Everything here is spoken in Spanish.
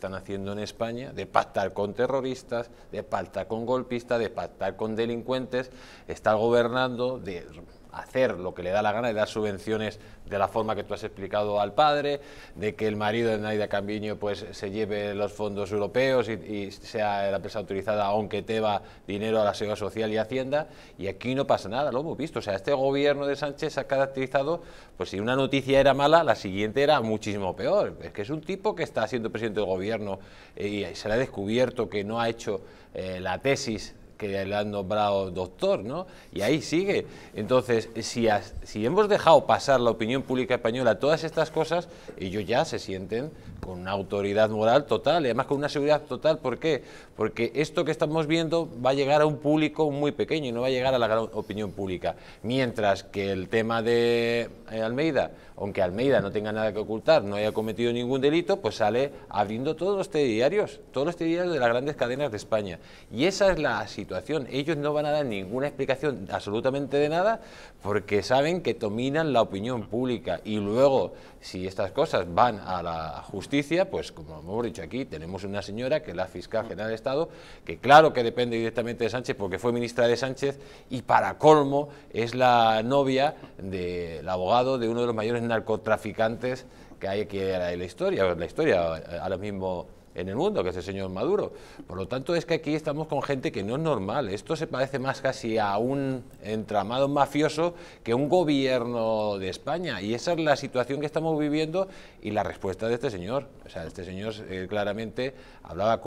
están haciendo en España, de pactar con terroristas, de pactar con golpistas, de pactar con delincuentes, está gobernando, de hacer lo que le da la gana, de dar subvenciones de la forma que tú has explicado al padre, de que el marido de Naida Cambiño pues, se lleve los fondos europeos y, sea la empresa autorizada, aunque te va dinero a la seguridad social y Hacienda, y aquí no pasa nada, lo hemos visto. O sea, este gobierno de Sánchez se ha caracterizado, pues si una noticia era mala, la siguiente era muchísimo peor. Es que es un tipo que está siendo presidente del gobierno eh, y se le ha descubierto que no ha hecho eh, la tesis que le han nombrado doctor, ¿no? Y ahí sigue. Entonces, si, si hemos dejado pasar la opinión pública española todas estas cosas, ellos ya se sienten con una autoridad moral total, y además con una seguridad total. ¿Por qué? Porque esto que estamos viendo va a llegar a un público muy pequeño no va a llegar a la gran opinión pública. Mientras que el tema de eh, Almeida, aunque Almeida no tenga nada que ocultar, no haya cometido ningún delito, pues sale abriendo todos los telediarios, todos los telediarios de las grandes cadenas de España. Y esa es la situación ellos no van a dar ninguna explicación absolutamente de nada porque saben que dominan la opinión pública y luego si estas cosas van a la justicia, pues como hemos dicho aquí, tenemos una señora que es la fiscal general de Estado, que claro que depende directamente de Sánchez porque fue ministra de Sánchez y para colmo es la novia del abogado de uno de los mayores narcotraficantes que hay aquí en la historia, la historia lo mismo en el mundo, que es el señor Maduro. Por lo tanto, es que aquí estamos con gente que no es normal. Esto se parece más casi a un entramado mafioso que a un gobierno de España. Y esa es la situación que estamos viviendo y la respuesta de este señor. O sea, este señor eh, claramente hablaba... con...